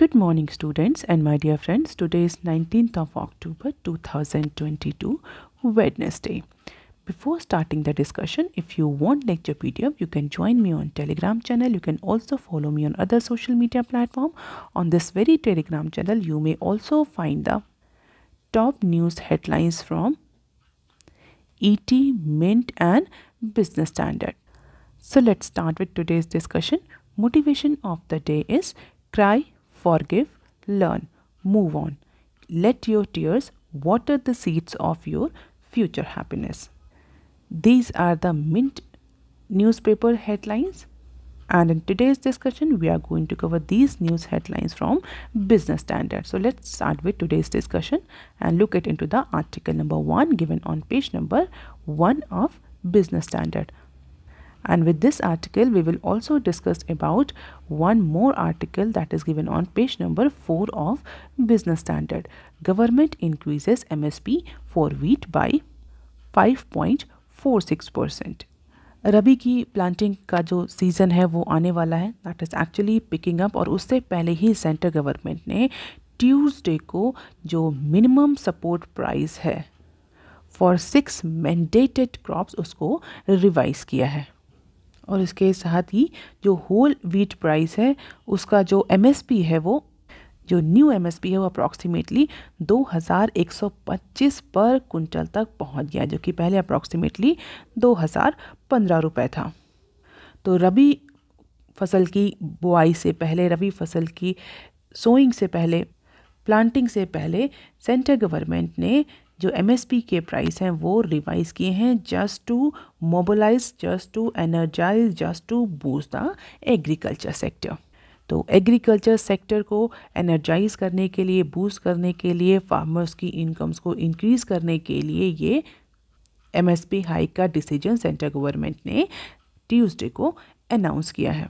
Good morning students and my dear friends. Today is 19th of October 2022 Wednesday. Before starting the discussion, if you want lecture PDF, you can join me on Telegram channel. You can also follow me on other social media platform. On this very Telegram channel, you may also find the top news headlines from ET, Mint and Business Standard. So let's start with today's discussion. Motivation of the day is cry forgive, learn, move on. Let your tears water the seeds of your future happiness. These are the mint newspaper headlines. And in today's discussion, we are going to cover these news headlines from Business Standard. So let's start with today's discussion and look at into the article number one given on page number one of Business Standard. and with this article we will also discuss about one more article that is given on page number 4 of business standard government increases msp for wheat by 5.46 percent रबी की planting का जो season है वो आने वाला है that is actually picking up और उससे पहले ही सेंट्रल गवर्नमेंट ने ट्यूसडे को जो मिनिमम सपोर्ट प्राइस है फॉर सिक्स मैंडेटेड क्रॉप्स उसको रिवाइज़ किया है और इसके साथ ही जो होल वीट प्राइस है उसका जो एम है वो जो न्यू एम है वो अप्रॉक्सीमेटली 2125 पर कुंटल तक पहुंच गया जो कि पहले अप्रॉक्सीमेटली 2015 रुपए था तो रबी फसल की बुआई से पहले रबी फसल की सोइंग से पहले प्लांटिंग से पहले सेंट्रल गवर्नमेंट ने जो पी के प्राइस हैं वो रिवाइज़ किए हैं just to mobilise just to energise just to boost the agriculture sector तो एग्रीकल्चर सेक्टर को एनर्जाइज करने के लिए बूस्ट करने के लिए फार्मर्स की इनकम्स को इंक्रीज़ करने के लिए ये पी हाइक का डिसीजन सेंट्रल गवर्नमेंट ने ट्यूसडे को अनाउंस किया है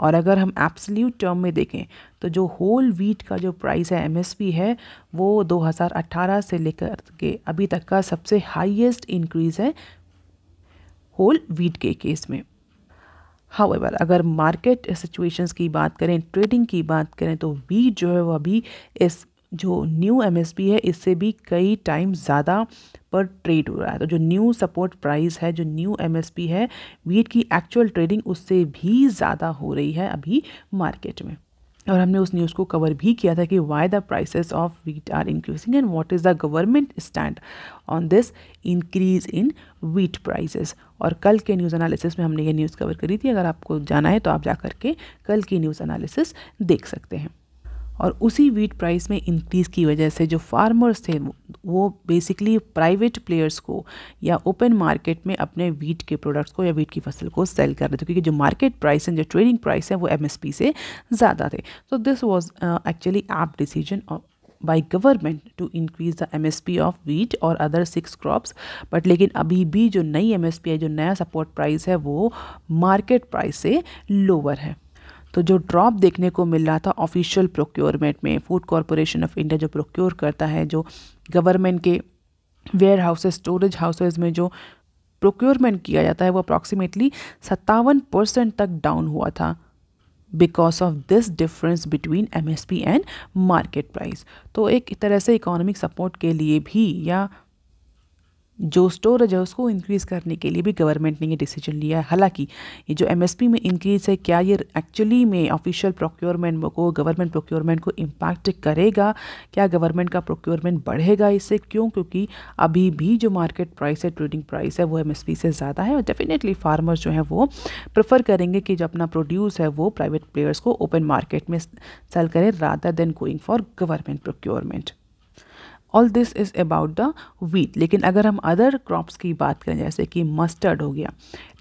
और अगर हम एप्सल्यूट टर्म में देखें तो जो होल वीट का जो प्राइस है एमएसपी है वो 2018 से लेकर के अभी तक का सबसे हाईएस्ट इंक्रीज़ है होल वीट के केस में हाउएवर अगर मार्केट सिचुएशंस की बात करें ट्रेडिंग की बात करें तो वीट जो है वो अभी इस जो न्यू एम है इससे भी कई टाइम ज़्यादा पर ट्रेड हो रहा है तो जो न्यू सपोर्ट प्राइस है जो न्यू एम है वीट की एक्चुअल ट्रेडिंग उससे भी ज़्यादा हो रही है अभी मार्केट में और हमने उस न्यूज़ को कवर भी किया था कि why the prices of wheat are increasing and what is the government stand on this increase in wheat prices और कल के न्यूज़ एनालिसिस में हमने ये न्यूज़ कवर करी थी अगर आपको जाना है तो आप जा के कल की न्यूज़ एनालिसिस देख सकते हैं और उसी वीट प्राइस में इंक्रीज़ की वजह से जो फार्मर्स थे वो बेसिकली प्राइवेट प्लेयर्स को या ओपन मार्केट में अपने वीट के प्रोडक्ट्स को या वीट की फसल को सेल कर रहे थे क्योंकि जो मार्केट प्राइस है जो ट्रेडिंग प्राइस है वो एम से ज़्यादा थे तो दिस वॉज एक्चुअली आप decision by government to increase the M S P of wheat और अदर सिक्स क्रॉप्स बट लेकिन अभी भी जो नई एम एस पी है जो नया सपोर्ट प्राइस है वो मार्केट प्राइस से लोअर है तो जो ड्रॉप देखने को मिल रहा था ऑफिशियल प्रोक्योरमेंट में फूड कॉरपोरेशन ऑफ इंडिया जो प्रोक्योर करता है जो गवर्नमेंट के वेयर हाउसेज स्टोरेज हाउसेज में जो प्रोक्योरमेंट किया जाता है वो अप्रॉक्सीमेटली सत्तावन परसेंट तक डाउन हुआ था because of this difference between M S P and market price तो एक तरह से इकोनॉमिक सपोर्ट के लिए भी या जो स्टोरेज है उसको इंक्रीज़ करने के लिए भी गवर्नमेंट ने ये डिसीजन लिया है हालांकि ये जो एमएसपी में इंक्रीज़ है क्या ये एक्चुअली में ऑफिशियल प्रोक्योरमेंट को गवर्नमेंट प्रोक्योरमेंट को इम्पैक्ट करेगा क्या गवर्नमेंट का प्रोक्योरमेंट बढ़ेगा इससे क्यों क्योंकि अभी भी जो मार्केट प्राइस है ट्रेडिंग प्राइस है वो एम से ज़्यादा है और डेफिनेटली फार्मर्स जो हैं वो प्रेफर करेंगे कि जो अपना प्रोड्यूस है वो प्राइवेट प्लेयर्स को ओपन मार्केट में सेल करें rather than going for government procurement all this is about the wheat लेकिन अगर हम अदर क्रॉप्स की बात करें जैसे कि मस्टर्ड हो गया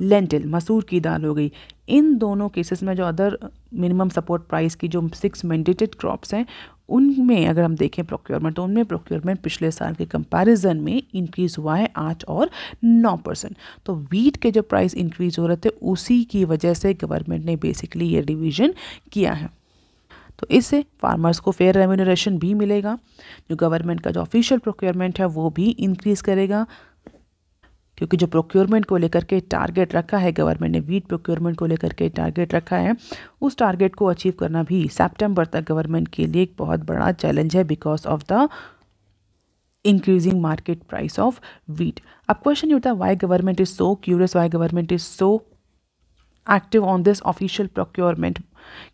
लेंटिल मसूर की दाल हो गई इन दोनों केसेस में जो अदर मिनिमम सपोर्ट प्राइस की जो सिक्स मैंडेटेड क्रॉप्स हैं उनमें अगर हम देखें प्रोक्योरमेंट तो उनमें प्रोक्योरमेंट पिछले साल के कंपैरिजन में इंक्रीज़ हुआ है आठ और नौ परसेंट तो वीट के जो प्राइस इंक्रीज़ हो रहे थे उसी की वजह से गवर्नमेंट ने बेसिकली ये डिवीजन किया है तो इससे फार्मर्स को फेयर रेम्यूनरेशन भी मिलेगा जो गवर्नमेंट का जो ऑफिशियल प्रोक्योरमेंट है वो भी इंक्रीज़ करेगा क्योंकि जो प्रोक्योरमेंट को लेकर के टारगेट रखा है गवर्नमेंट ने वीट प्रोक्योरमेंट को लेकर के टारगेट रखा है उस टारगेट को अचीव करना भी सेप्टेम्बर तक गवर्नमेंट के लिए एक बहुत बड़ा चैलेंज है because of the increasing market price of wheat अब क्वेश्चन ये होता है why government is so curious why government is so active on this official procurement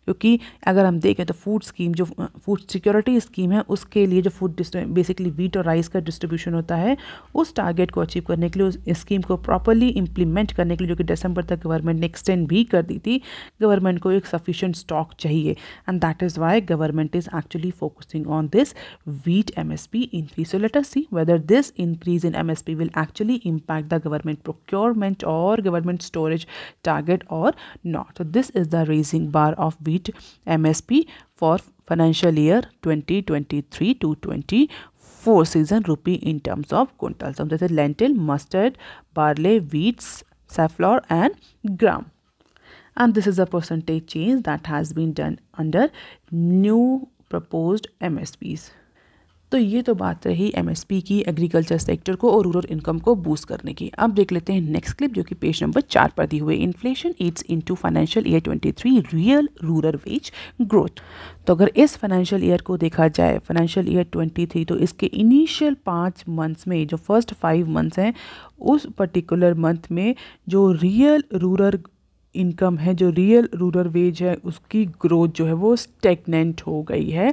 क्योंकि अगर हम देखें तो फूड स्कीम जो फूड सिक्योरिटी स्कीम है उसके लिए जो फूड बेसिकली वीट और राइस का डिस्ट्रीब्यूशन होता है उस टारगेट को अचीव करने के लिए उस स्कीम को प्रॉपरली इंप्लीमेंट करने के लिए जो कि दिसंबर तक गवर्नमेंट ने एक्सटेंड भी कर दी थी गवर्नमेंट को एक सफिशेंट स्टॉक चाहिए and that is why government is actually focusing on this wheat wheat increase increase. Later see whether this increase in M S P will actually impact the government procurement और government storage target और not this is the raising bar bar of wheat MSP for financial year 2023 to 24 season rupee in terms of quintal. So this is lentil, mustard, barley, wheats, safflower and gram. And this is a percentage change that has been done under new proposed MSPs. तो ये तो बात रही MSP की agriculture sector को और rural income को boost करने की अब देख लेते हैं नेक्स्ट क्लिप जो कि पेज नंबर चार पर दी हुई inflation it's into financial year 23 real rural wage growth तो अगर इस फाइनेंशियल ईयर को देखा जाए फाइनेंशियल ईयर 23 तो इसके इनिशियल पाँच मंथ्स में जो फर्स्ट फाइव मंथ्स हैं उस पर्टिकुलर मंथ में जो रियल रूरल इनकम है जो रियल रूरल वेज है उसकी ग्रोथ जो है वो स्टेगनेंट हो गई है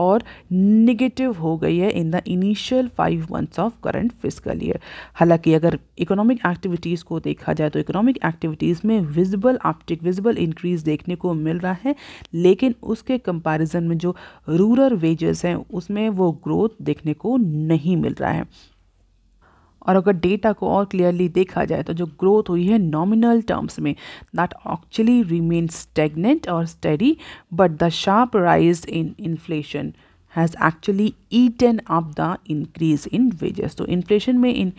और निगेटिव हो गई है in the initial five months of current physical year हालांकि अगर इकोनॉमिक एक्टिविटीज़ को देखा जाए तो इकोनॉमिक एक्टिविटीज़ में विजिबल आप्टिक विजिबल इंक्रीज़ देखने को मिल रहा है लेकिन उसके कंपैरिजन में जो रूरल वेजेस हैं उसमें वो ग्रोथ देखने को नहीं मिल रहा है और अगर डेटा को और क्लियरली देखा जाए तो जो ग्रोथ हुई है नॉमिनल टर्म्स में दैट एक्चुअली रिमेन स्टेगनेंट और steady but the sharp rise in inflation has actually eaten up the increase in wages तो इन्फ्लेशन में इन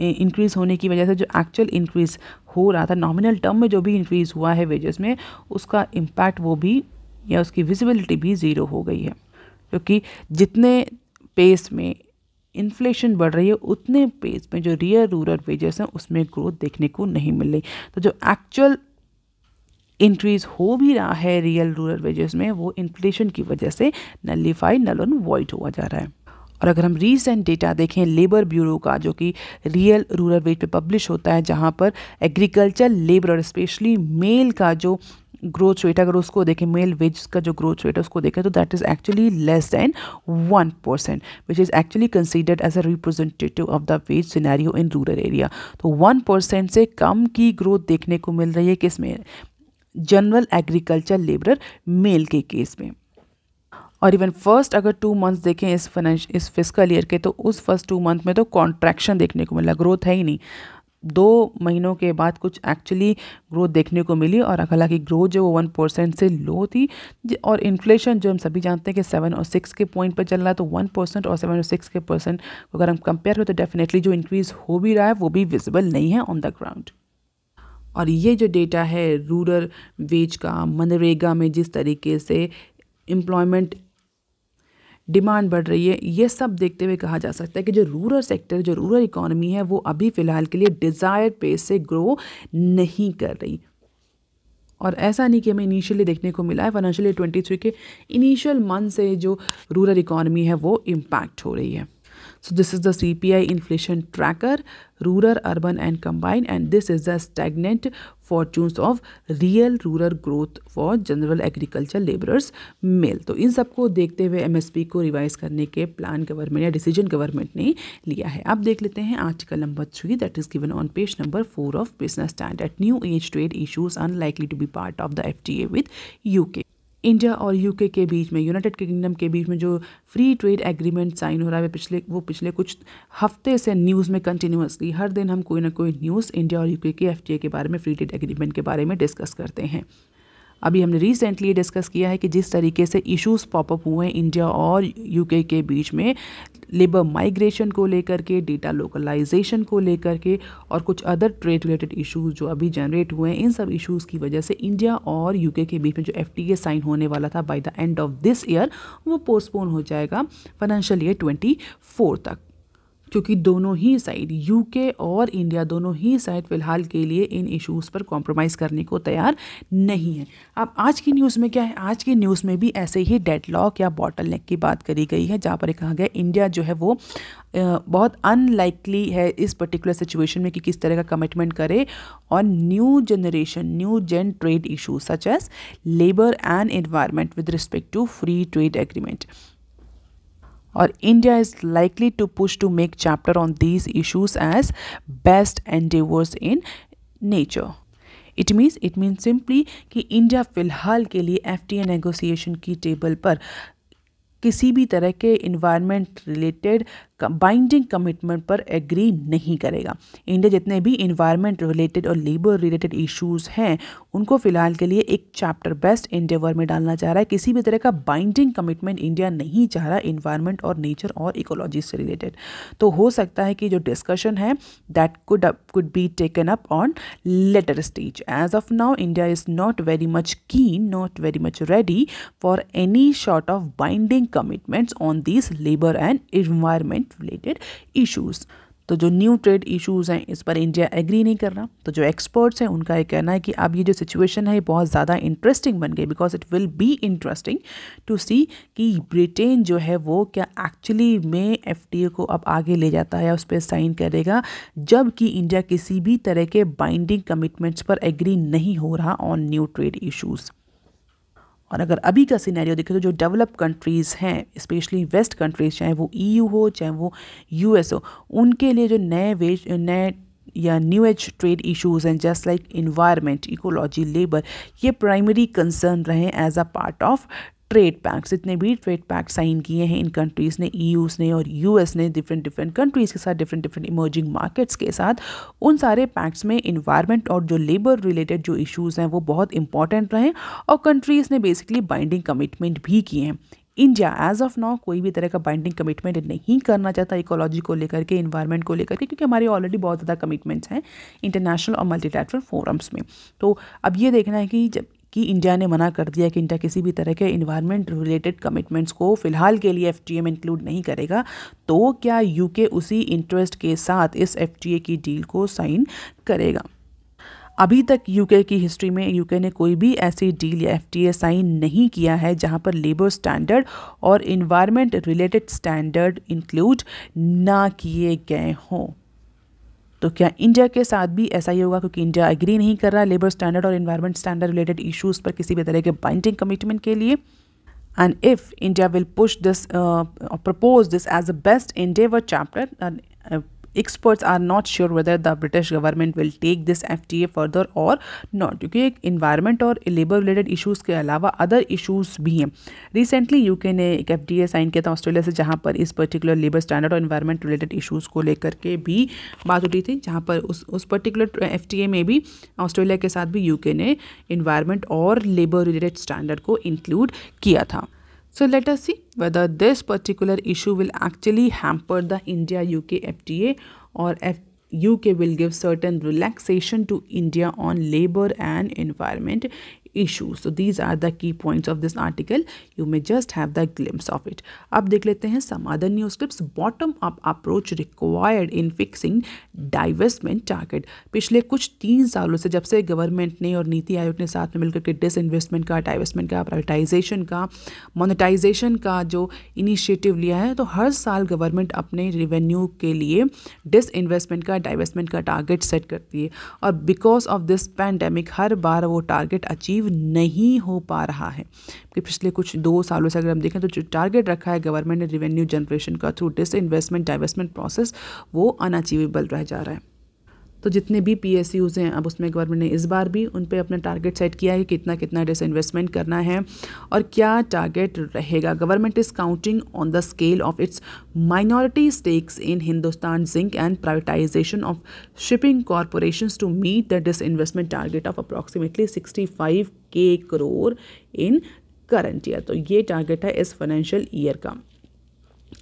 इंक्रीज़ eh, होने की वजह से जो एक्चुअल इंक्रीज़ हो रहा था नॉमिनल टर्म में जो भी इंक्रीज़ हुआ है वेजेस में उसका इम्पैक्ट वो भी या उसकी विजिबिलिटी भी ज़ीरो हो गई है क्योंकि जितने पेस में इन्फ्लेशन बढ़ रही है उतने पेज में जो रियल रूरल वेजेस हैं उसमें ग्रोथ देखने को नहीं मिल रही तो जो एक्चुअल इंक्रीज हो भी रहा है रियल रूरल वेजेस में वो इन्फ्लेशन की वजह से नलीफाई नल ऑन वॉइड हुआ जा रहा है और अगर हम रीसेंट डेटा देखें लेबर ब्यूरो का जो कि रियल रूरल वेज पे पब्लिश होता है जहाँ पर एग्रीकल्चर लेबर और स्पेशली मेल का जो ग्रोथ रेट अगर उसको देखें मेल वेज का जो ग्रोथ रेट है उसको देखें तो that is actually less than one percent which is actually considered as a representative of the wage scenario in rural area तो वन परसेंट से कम की ग्रोथ देखने को मिल रही है किस में जनरल एग्रीकल्चर लेबर मेल के केस में और इवन फर्स्ट अगर टू मंथ्स देखें इस फाइनेंश इस फिजिकल ईयर के तो उस फर्स्ट टू मंथ में तो कॉन्ट्रैक्शन देखने को मिला ग्रोथ है ही नहीं दो महीनों के बाद कुछ एक्चुअली ग्रोथ देखने को मिली और हालांकि ग्रोथ जो वो वन परसेंट से लो थी और इन्फ्लेशन जो हम सभी जानते हैं कि सेवन और सिक्स के पॉइंट पर चल रहा है तो वन परसेंट और सेवन और सिक्स के परसेंट अगर हम कंपेयर करें तो डेफिनेटली जो इंक्रीज़ हो भी रहा है वो भी विजिबल नहीं है ऑन द ग्राउंड और ये जो डेटा है रूरल वेज का मनरेगा में जिस तरीके से एम्प्लॉयमेंट डिमांड बढ़ रही है ये सब देखते हुए कहा जा सकता है कि जो रूरल सेक्टर जो रूरल इकोनॉमी है वो अभी फ़िलहाल के लिए डिज़ायर पेस से ग्रो नहीं कर रही और ऐसा नहीं कि हमें इनिशियली देखने को मिला है फाइनेंशियल ट्वेंटी थ्री के इनिशियल मंथ से जो रूरल इकोनॉमी है वो इम्पैक्ट हो रही है So this is the CPI inflation tracker, rural, urban and combined and this is the stagnant fortunes of real rural growth for general agriculture labourers male तो इन सबको देखते हुए एमएसपी को रिवाइज करने के प्लान गवर्नमेंट या डिसीजन गवर्नमेंट ने लिया है अब देख लेते हैं article number three that is given on page number four of business standard at new age trade issues unlikely to be part of the F T A with U K India और UK के बीच में United kingdom के बीच में जो free trade agreement sign हो रहा है पिछले वो पिछले कुछ हफ्ते से न्यूज़ में कंटिन्यूसली हर दिन हम कोई ना कोई न्यूज़ इंडिया और यूके के एफ के बारे में फ्री ट्रेड एग्रीमेंट के बारे में डिस्कस करते हैं अभी हमने रिसेंटली डिस्कस किया है कि जिस तरीके से इश्यूज पॉपअप हुए हैं इंडिया और यूके के बीच में लेबर माइग्रेशन को लेकर के डेटा लोकलाइजेशन को लेकर के और कुछ अदर ट्रेड रिलेटेड इशूज़ जो अभी जनरेट हुए हैं इन सब इशूज़ की वजह से इंडिया और यूके के बीच में जो एफ साइन होने वाला था by the end of this year वो पोस्टपोन हो जाएगा फाइनेंशियल ईयर ट्वेंटी तक क्योंकि दोनों ही साइड यूके और इंडिया दोनों ही साइड फ़िलहाल के लिए इन इश्यूज़ पर कॉम्प्रोमाइज़ करने को तैयार नहीं है अब आज की न्यूज़ में क्या है आज की न्यूज़ में भी ऐसे ही डेडलॉक या बॉटल नेक की बात करी गई है जहाँ पर कहा गया इंडिया जो है वो बहुत अनलाइकली है इस पर्टिकुलर सिचुएशन में कि किस तरह का कमिटमेंट करे और new generation new gen trade issue such as labour and environment with respect to free trade agreement और India is likely to push to make chapter on these issues as best endeavours in nature it means it means simply कि India फिलहाल के लिए F T A negotiation की table पर किसी भी तरह के इन्वायरमेंट रिलेटेड बाइंडिंग कमिटमेंट पर एग्री नहीं करेगा इंडिया जितने भी इन्वायरमेंट रिलेटेड और लेबर रिलेटेड इश्यूज़ हैं उनको फिलहाल के लिए एक चैप्टर बेस्ट इंडेवर में डालना चाह रहा है किसी भी तरह का बाइंडिंग कमिटमेंट इंडिया नहीं चाह रहा इन्वायरमेंट और नेचर और इकोलॉजी से रिलेटेड तो हो सकता है कि जो डिस्कशन है that could could be taken up on later stage as of now India is not very much keen not very much ready for any sort of binding commitments on this labour and environment trade related issues तो जो new trade issues हैं इस पर India agree नहीं कर रहा तो जो एक्सपर्ट्स हैं उनका ये कहना है कि अब ये जो सिचुएशन है बहुत ज़्यादा इंटरेस्टिंग बन गई because it will be interesting to see कि ब्रिटेन जो है वो क्या एक्चुअली में एफ को अब आगे ले जाता है उस पर साइन करेगा जबकि इंडिया किसी भी तरह के बाइंडिंग कमिटमेंट्स पर एग्री नहीं हो रहा ऑन न्यू ट्रेड इशूज़ और अगर अभी का सिनेरियो देखें तो जो डेवलप कंट्रीज़ हैं स्पेशली वेस्ट कंट्रीज़ चाहे वो ईयू e हो चाहे वो यूएस हो उनके लिए जो नए वेज नए या न्यू एज ट्रेड इश्यूज हैं just like environment ecology labour ये प्राइमरी कंसर्न रहे as a part of trade pacts जितने भी ट्रेड पैक्ट साइन किए हैं इन कंट्रीज़ ने ईयूस e ने और एस ने डिफरेंट डिफरेंट कंट्रीज़ के साथ डिफरेंट डिफरेंट इमर्जिंग मार्केट्स के साथ उन सारे पैक्ट्स में इन्वायरमेंट और जो लेबर रिलेटेड जो इशूज़ हैं वो बहुत इंपॉर्टेंट रहे और कंट्रीज़ ने बेसिकली बाइंडिंग कमिटमेंट भी किए हैं इंडिया एज ऑफ नाउ कोई भी तरह का बाइंडिंग कमिटमेंट नहीं करना चाहता इकोलॉजी को लेकर के इन्वायरमेंट को लेकर के क्योंकि हमारे ऑलरेडी बहुत ज़्यादा कमिटमेंट्स हैं इंटरनेशनल और मल्टीलेटरल फोरम्स में तो अब ये देखना है कि जब कि इंडिया ने मना कर दिया कि इंडिया किसी भी तरह के इन्वायरमेंट रिलेटेड कमिटमेंट्स को फिलहाल के लिए एफ इंक्लूड नहीं करेगा तो क्या यूके उसी इंटरेस्ट के साथ इस एफ की डील को साइन करेगा अभी तक यूके की हिस्ट्री में यूके ने कोई भी ऐसी डील या एफटीए साइन नहीं किया है जहां पर लेबर स्टैंडर्ड और इन्वायरमेंट रिलेटेड स्टैंडर्ड इंक्लूड ना किए गए हों तो क्या इंडिया के साथ भी ऐसा ही होगा क्योंकि इंडिया एग्री नहीं कर रहा लेबर स्टैंडर्ड और इन्वायरमेंट स्टैंडर्ड रिलेटेड इशूज पर किसी भी तरह के बाइंडिंग कमिटमेंट के लिए and if India will push this propose this as a best endeavour chapter experts are not sure whether the British government will take this F T A further और not क्योंकि एक environment और labour related issues के अलावा other issues भी हैं recently you के ने एक एफ ए साइन किया था ऑस्ट्रेलिया से जहाँ पर इस पर्टिकुलर लेबर स्टैंडर्ड और इन्वायरमेंट रिलेटेड इशूज़ को लेकर के भी बात उठी थी जहाँ पर उस उस पर्टिकुलर एफ टी ए में भी ऑस्ट्रेलिया के साथ भी यू के ने इन्वायरमेंट और लेबर रिलेटेड स्टैंडर्ड को इंक्लूड किया था So let us see whether this particular issue will actually hamper the India-UK FTA or F UK will give certain relaxation to India on labor and environment issue. So these are the key points of this article you may just have the glimpse of it अब देख लेते हैं Samadhan news news bottom Bottom up approach required in fixing divestment पिछले कुछ तीन सालों से जब से गवर्नमेंट ने और नीति आयोग ने साथ में मिलकर के डिस इन्वेस्टमेंट का डाइवेस्टमेंट का प्राइवेटाइजेशन का मोनिटाइजेशन का जो इनिशिएटिव लिया है तो हर साल गवर्नमेंट अपने रिवेन्यू के लिए डिस इन्वेस्टमेंट का डाइवेस्टमेंट का टारगेट सेट करती है और बिकॉज ऑफ दिस पैंडमिक हर बार वो टारगेट अचीव अचीव नहीं हो पा रहा है कि पिछले कुछ दो सालों से अगर हम देखें तो जो टारगेट रखा है गवर्नमेंट ने रिवेन्यू जनरेशन का through disinvestment divestment process वो अनअचीवेबल रह जा रहा है तो जितने भी पी एस यूज़ हैं अब उसमें गवर्नमेंट ने इस बार भी उन पर अपना टारगेट सेट किया है कि कितना कितना डिस इन्वेस्टमेंट करना है और क्या टारगेट रहेगा government is counting on the scale of its minority stakes in Hindustan zinc and privatisation of shipping corporation to meet the disinvestment target of approximately sixty five K crore in current year तो ये target है इस financial year का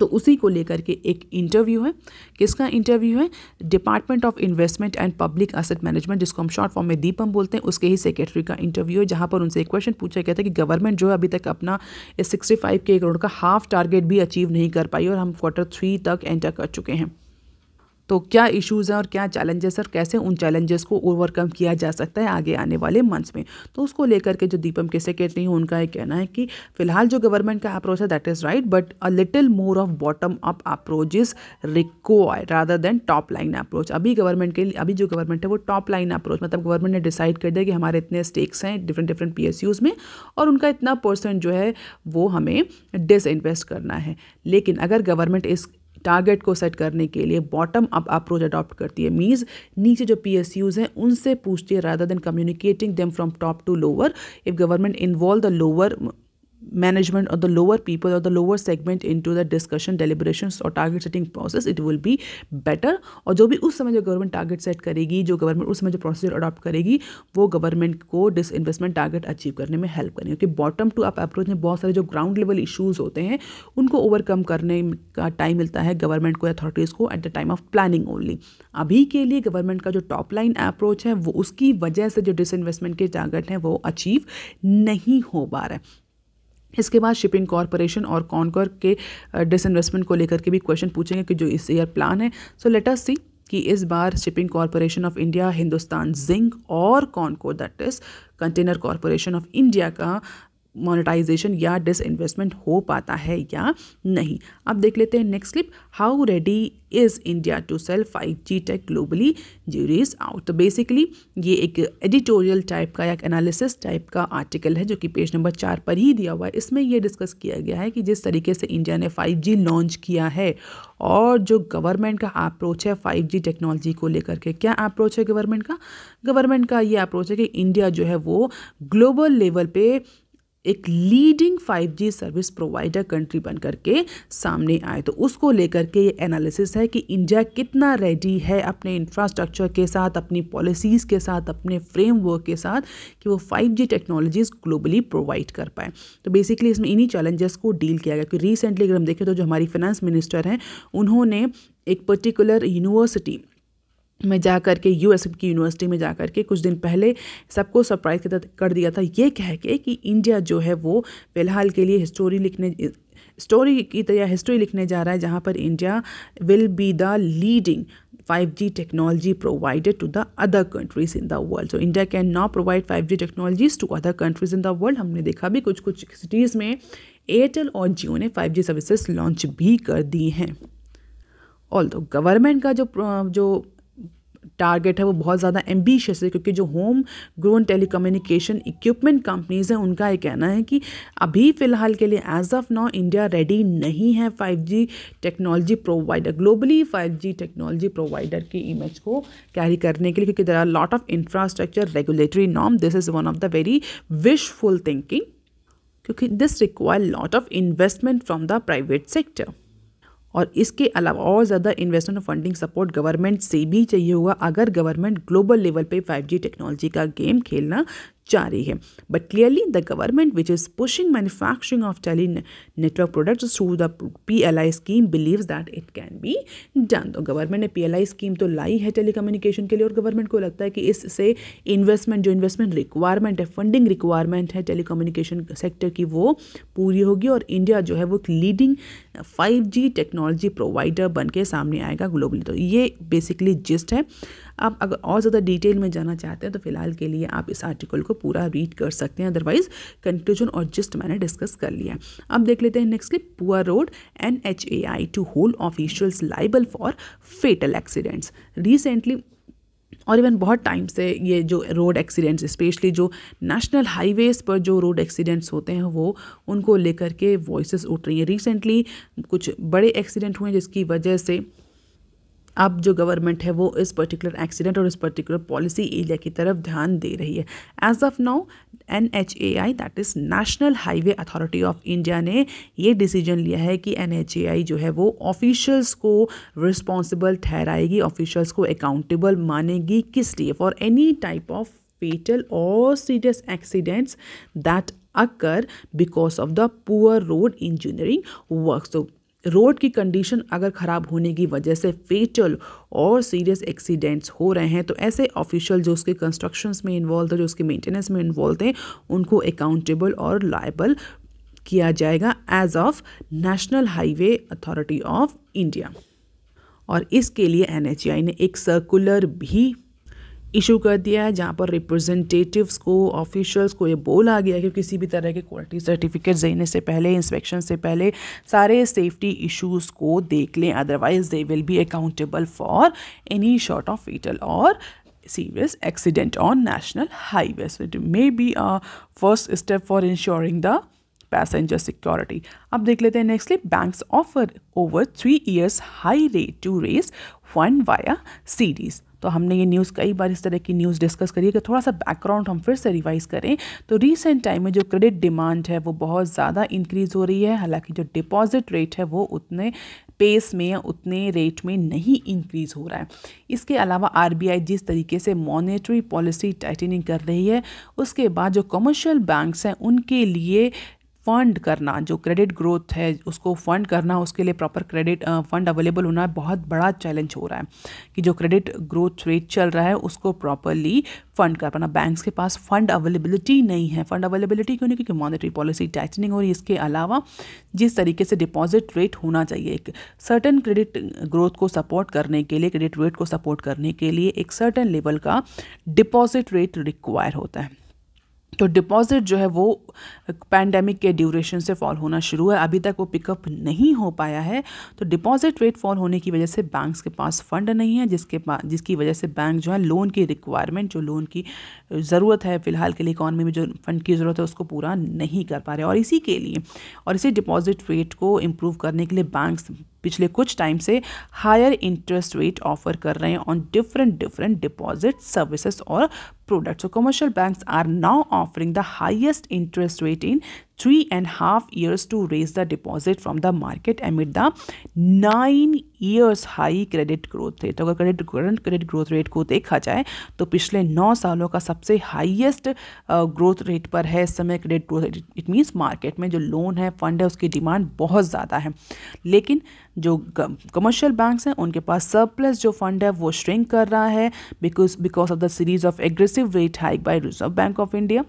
तो उसी को लेकर के एक इंटरव्यू है किसका इंटरव्यू है department of investment and public asset management जिसको हम शॉर्ट फॉर्म में दीपम बोलते हैं उसके ही सेक्रेटरी का इंटरव्यू है जहां पर उनसे एक क्वेश्चन पूछा गया था कि गवर्नमेंट जो है अभी तक अपना सिक्सटी फाइव के करोड़ का हाफ टारगेट भी अचीव नहीं कर पाई और हम क्वार्टर थ्री तक एंटर कर चुके हैं तो क्या इश्यूज़ हैं और क्या चैलेंजेस और कैसे उन चैलेंजेस को ओवरकम किया जा सकता है आगे आने वाले मंथ्स में तो उसको लेकर के जो दीपम के सेक्रेटरी हैं उनका ये कहना है कि फिलहाल जो गवर्नमेंट का अप्रोच है that is right but a little more of bottom up approach is require rather than top line approach अभी गवर्नमेंट के लिए अभी जो गवर्नमेंट है वो टॉप लाइन अप्रोच मतलब गवर्नमेंट ने डिसाइड कर दिया कि हमारे इतने स्टेक्स हैं डिफरेंट डिफरेंट पी में और उनका इतना परसेंट जो है वो हमें डिसइन्वेस्ट करना है लेकिन अगर गवर्नमेंट इस टारगेट को सेट करने के लिए बॉटम अप अप्रोच अडॉप्ट करती है मीन्स नीचे जो पी एस यूज़ हैं उनसे पूछती है rather than communicating them from top to lower if government involve the lower management or the lower people or the lower segment into the discussion deliberations or target setting process it will be better और जो भी उस समय जो government target set करेगी जो government उस समय जो प्रोसीजर अडॉप्ट करेगी वो गवर्नमेंट को डिस इन्वेस्टमेंट टारगेट अचीव करने में हेल्प करेगी क्योंकि बॉटम टू अप अप्रोच में बहुत सारे जो ग्राउंड लेवल इशूज़ होते हैं उनको ओवरकम करने का टाइम मिलता है गवर्नमेंट को अथॉरिटीज़ को at the time of planning only अभी के लिए गवर्नमेंट का जो टॉप लाइन अप्रोच है वो उसकी वजह से जो डिसइन्वेस्टमेंट के टारगेट हैं वो अचीव नहीं हो पा रहा है इसके बाद शिपिंग कॉरपोरेशन और कॉनकॉर के डिसइन्वेस्टमेंट को लेकर के भी क्वेश्चन पूछेंगे कि जो इस ईयर प्लान है सो लेट अस सी कि इस बार shipping corporation of India Hindustan zinc और Concor that is container corporation of India का मोनेटाइजेशन या डिसइन्वेस्टमेंट हो पाता है या नहीं अब देख लेते हैं next clip how ready is India to sell five G tech globally jury's out तो बेसिकली ये एक एडिटोरियल टाइप का या एक एनालिसिस टाइप का आर्टिकल है जो कि पेज नंबर चार पर ही दिया हुआ है इसमें यह डिस्कस किया गया है कि जिस तरीके से इंडिया ने फाइव जी लॉन्च किया है और जो गवर्नमेंट का अप्रोच है फाइव जी टेक्नोलॉजी को लेकर के क्या अप्रोच है गवर्नमेंट का गवर्नमेंट का ये अप्रोच है कि इंडिया जो है वो ग्लोबल लेवल पर एक leading 5G service provider country बन करके सामने आए तो उसको लेकर के ये एनालिसिस है कि इंडिया कितना रेडी है अपने इंफ्रास्ट्रक्चर के साथ अपनी पॉलिसीज़ के साथ अपने फ्रेमवर्क के साथ कि वो 5G टेक्नोलॉजीज़ ग्लोबली प्रोवाइड कर पाए तो बेसिकली इसमें इन्हीं चैलेंजेस को डील किया गया क्योंकि रिसेंटली अगर हम देखें तो जो हमारी फाइनेंस मिनिस्टर हैं उन्होंने एक पर्टिकुलर यूनिवर्सिटी में जा कर के यू की यूनिवर्सिटी में जा कर के कुछ दिन पहले सबको सरप्राइज़ कर दिया था ये कह के कि इंडिया जो है वो फ़िलहाल के लिए हिस्टोरी लिखने स्टोरी की तरह हिस्ट्री लिखने जा रहा है जहाँ पर India will be the leading 5G technology provided to the other countries in the world so India can not provide 5G technologies to other countries in the world हमने देखा भी कुछ कुछ सिटीज़ में एयरटेल और जियो ने 5G सर्विसेज लॉन्च भी कर दी हैं ऑल गवर्नमेंट का जो जो टारगेट है वो बहुत ज़्यादा एम्बिशियस है क्योंकि जो home grown telecommunication equipment companies हैं उनका ये कहना है कि अभी फ़िलहाल के लिए as of now India ready नहीं है 5G technology provider globally 5G technology provider की इमेज को कैरी करने के लिए क्योंकि there are lot of infrastructure regulatory नॉम this is one of the very wishful thinking क्योंकि this require lot of investment from the private sector और इसके अलावा और ज़्यादा इन्वेस्टमेंट फंडिंग सपोर्ट गवर्नमेंट से भी चाहिए होगा अगर गवर्नमेंट ग्लोबल लेवल पे 5G टेक्नोलॉजी का गेम खेलना जारी है but clearly the government which is pushing manufacturing of tele network products through the P L I scheme believe that it can be done तो गवर्नमेंट ने P L I scheme तो लाई है tele communication के लिए और government को लगता है कि इससे इन्वेस्टमेंट जो इन्वेस्टमेंट रिक्वायरमेंट है फंडिंग रिक्वायरमेंट है टेली कम्युनिकेशन सेक्टर की वो पूरी होगी और इंडिया जो है वो एक leading five G technology provider बन के सामने आएगा ग्लोबली तो ये बेसिकली जिस्ट है आप अगर और ज़्यादा डिटेल में जाना चाहते हैं तो फिलहाल के लिए आप इस आर्टिकल को पूरा रीड कर सकते हैं अदरवाइज कंक्लूजन और जिस्ट मैंने डिस्कस कर लिया अब देख लेते हैं next clip poor road N H A I to hold officials liable for fatal accidents recently और इवन बहुत टाइम से ये जो रोड एक्सीडेंट्स स्पेशली जो नेशनल हाईवेज़ पर जो रोड एक्सीडेंट्स होते हैं वो उनको लेकर के वॉइस उठ रही हैं रिसेंटली कुछ बड़े एक्सीडेंट हुए जिसकी वजह से अब जो गवर्नमेंट है वो इस पर्टिकुलर एक्सीडेंट और इस पर्टिकुलर पॉलिसी एरिया की तरफ ध्यान दे रही है as of now N H A I that is National Highway Authority of India ने ये डिसीजन लिया है कि एन एच ए आई जो है वो ऑफिशियल्स को रिस्पॉन्सिबल ठहराएगी ऑफिशल्स को अकाउंटेबल मानेगी किस लिए for any type of fatal और serious accidents that occur because of the poor road engineering work so road की कंडीशन अगर ख़राब होने की वजह से फेटल और सीरियस एक्सीडेंट्स हो रहे हैं तो ऐसे ऑफिशियल जो उसके कंस्ट्रक्शन में इन्वॉल्व है जो उसके मेंटेनेंस में इन्वॉल्व हैं उनको अकाउंटेबल और लाइबल किया जाएगा as of National Highway Authority of India और इसके लिए एन ने एक सर्कुलर भी इशू कर दिया है जहाँ पर रिप्रेजेंटेटिव्स को ऑफिशियल्स को ये बोला गया है कि किसी भी तरह के क्वालिटी सर्टिफिकेट देने से पहले इंस्पेक्शन से पहले सारे सेफ्टी इश्यूज को देख लें otherwise they will be accountable for any sort of fatal और serious accident on national highway may be a first step for ensuring the passenger security अब देख लेते हैं nextly banks offer over three years high rate to raise fund via series तो हमने ये news कई बार इस तरह की न्यूज़ डिस्कस करी है कि थोड़ा सा बैकग्राउंड हम फिर से रिवाइज़ करें तो रीसेंट टाइम में जो क्रेडिट डिमांड है वो बहुत ज़्यादा इंक्रीज़ हो रही है हालांकि जो डिपॉजिट रेट है वो उतने पेस में या उतने रेट में नहीं इंक्रीज़ हो रहा है इसके अलावा आर जिस तरीके से मॉनेटरी पॉलिसी टाइटनिंग कर रही है उसके बाद जो कमर्शियल बैंक्स हैं उनके लिए फंड करना जो क्रेडिट ग्रोथ है उसको फंड करना उसके लिए प्रॉपर क्रेडिट फंड अवेलेबल होना बहुत बड़ा चैलेंज हो रहा है कि जो क्रेडिट ग्रोथ रेट चल रहा है उसको प्रॉपरली फंड कर पाना बैंक्स के पास फंड अवेलेबिलिटी नहीं है फंड अवेलेबिलिटी क्यों नहीं क्योंकि मॉनेटरी पॉलिसी टाइटनिंग हो है इसके अलावा जिस तरीके से डिपॉजिट रेट होना चाहिए एक सर्टन क्रेडिट ग्रोथ को सपोर्ट करने के लिए क्रेडिट रेट को सपोर्ट करने के लिए एक सर्टन लेवल का डिपॉजिट रेट रिक्वायर होता है तो डिपॉज़िट जो है वो पैंडेमिक के ड्यूरेशन से फॉल होना शुरू है अभी तक वो पिकअप नहीं हो पाया है तो डिपॉज़िट रेट फॉल होने की वजह से बैंक्स के पास फंड नहीं है जिसके पास जिसकी वजह से बैंक जो है लोन की रिक्वायरमेंट जो लोन की ज़रूरत है फ़िलहाल के लिए इकॉनमी में जो फंड की ज़रूरत है उसको पूरा नहीं कर पा रहे और इसी के लिए और इसी डिपॉज़िट रेट को इम्प्रूव करने के लिए बैंक्स पिछले कुछ टाइम से हायर इंटरेस्ट रेट ऑफर कर रहे हैं on different different deposit services और product. So commercial banks are now offering the highest interest rate in three and a half years to raise the deposit from the market amid the nine years high credit growth rate अगर credit current credit growth rate को देखा जाए तो पिछले नौ सालों का सबसे highest growth rate पर है इस समय credit growth rate it means market में जो loan है fund है उसकी demand बहुत ज़्यादा है लेकिन जो कमर्शियल बैंक्स हैं उनके पास सरप्लस जो फंड है वो श्रिंक कर रहा है because because of the series of aggressive rate hike by Reserve Bank of India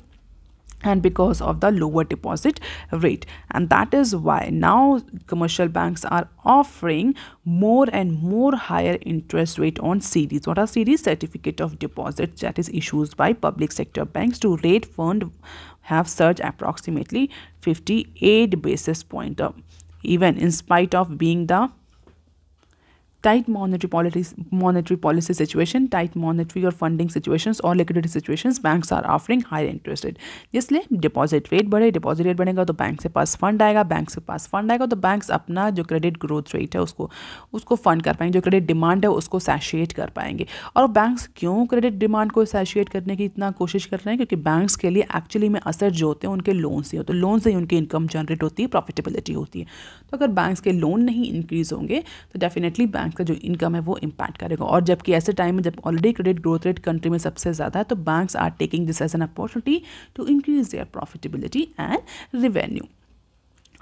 and because of the lower deposit rate and that is why now commercial banks are offering more and more higher interest rate on CDs what are CDs certificate of deposit that is issued by public sector banks to rate fund have surged approximately 58 basis point up even in spite of being the tight monetary politics monetary policy situation tight monetary और funding situation और liquidity situation bank are offering high interested इसलिए deposit rate बढ़े deposit rate बढ़ेगा तो bank से पास fund आएगा bank से पास fund आएगा तो बैंक अपना जो क्रेडिट ग्रोथ रेट है उसको उसको फंड कर पाएंगे जो क्रेडिट डिमांड है उसको सैशिएट कर पाएंगे और बैंक्स क्यों क्रेडिट डिमांड को सैशिएट करने की इतना कोशिश कर रहे हैं क्योंकि बैंक्स के लिए एक्चुअली में असर जो होते हैं उनके लोन से होते हैं लोन से ही उनकी इनकम जनरेट होती है प्रॉफिटेबिलिटी होती है तो अगर बैंक्स के लोन नहीं इंक्रीज होंगे तो डेफिनेटली बैंक बैंक का जो इनकम है वो इम्पैक्ट करेगा और जबकि ऐसे टाइम में जब already credit growth rate country में सबसे ज़्यादा है तो banks are taking this as an opportunity to increase their profitability and revenue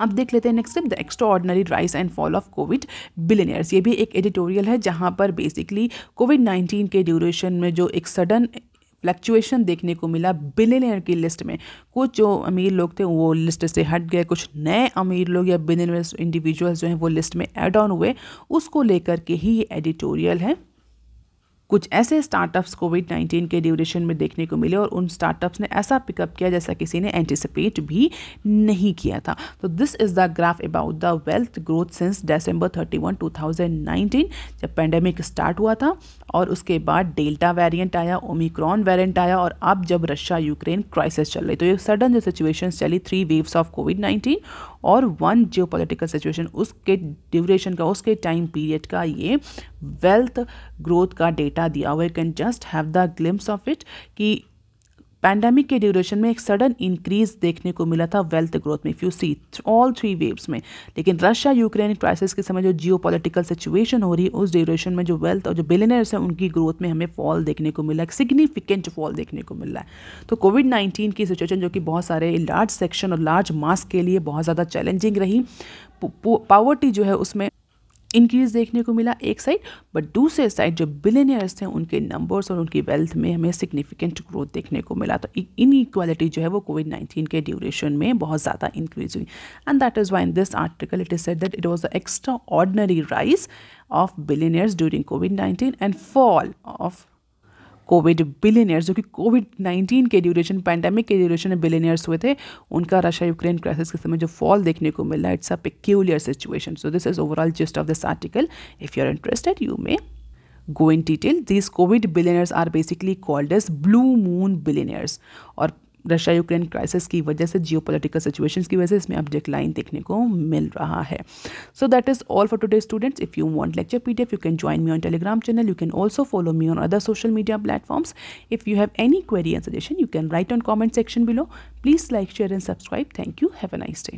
अब देख लेते हैं next the extraordinary rise and fall of COVID billionaires ये भी एक एडिटोरियल है जहाँ पर बेसिकली कोविड नाइन्टीन के ड्यूरेशन में जो एक सडन फ्लक्चुएशन देखने को मिला बिलेनियर की लिस्ट में कुछ जो अमीर लोग थे वो लिस्ट से हट गए कुछ नए अमीर लोग या बिलेनियर इंडिविजुअल्स जो हैं वो लिस्ट में एड ऑन हुए उसको लेकर के ही ये एडिटोरियल है कुछ ऐसे स्टार्टअप्स कोविड 19 के ड्यूरेशन में देखने को मिले और उन स्टार्टअप्स ने ऐसा पिकअप किया जैसा किसी ने एंटिसिपेट भी नहीं किया था तो this is the graph about the wealth growth since December 31 2019 जब पेंडेमिक स्टार्ट हुआ था और उसके बाद डेल्टा वेरिएंट आया ओमिक्रॉन वेरिएंट आया और अब जब रशिया यूक्रेन क्राइसिस चल रही तो ये सडन जो सिचुएशन चली three waves of COVID nineteen और वन जियो सिचुएशन उसके ड्यूरेशन का उसके टाइम पीरियड का ये वेल्थ ग्रोथ का डेटा दिया हुआ can just have the glimpse of it कि पैंडेमिक के ड्यूरेशन में एक सडन इंक्रीज देखने को मिला था वेल्थ ग्रोथ में few see all three waves में लेकिन रशिया यूक्रेन क्राइसिस के समय जो जियो सिचुएशन हो रही है उस ड्यूरेशन में जो वेल्थ और जो बिलियनर्स हैं उनकी ग्रोथ में हमें फॉल देखने को मिला एक सिग्निफिकेंट फॉल देखने को मिल रहा है तो कोविड नाइन्टीन की सिचुएशन जो कि बहुत सारे लार्ज सेक्शन और लार्ज मास के लिए बहुत ज़्यादा चैलेंजिंग रही पावर्टी जो है उसमें इंक्रीज देखने को मिला एक साइड बट दूसरे साइड जो बिलेनियर्स थे उनके नंबर्स और उनकी वेल्थ में हमें सिग्निफिकेंट ग्रोथ देखने को मिला तो इन इक्वालिटी जो है वो कोविड नाइन्टीन के ड्यूरेशन में बहुत ज़्यादा इंक्रीज हुई and that is why in this article it is said that it was a extraordinary rise of billionaires during COVID nineteen and fall of COVID billionaires जो कि COVID nineteen के duration pandemic के duration में billionaires हुए थे उनका Russia Ukraine crisis के समय जो फॉल देखने को मिला it's a peculiar situation so this is overall just of this article if you are interested you may go in detail this COVID billionaires are basically called as blue moon billionaires और Russia Ukraine crisis की वजह से geo political situation की वजह से इसमें अब decline देखने को मिल रहा है so that is all for today students if you want lecture if you can join me on Telegram channel you can also follow me on other social media platforms if you have any query and suggestion you can write on comment section below please like share and subscribe thank you have a nice day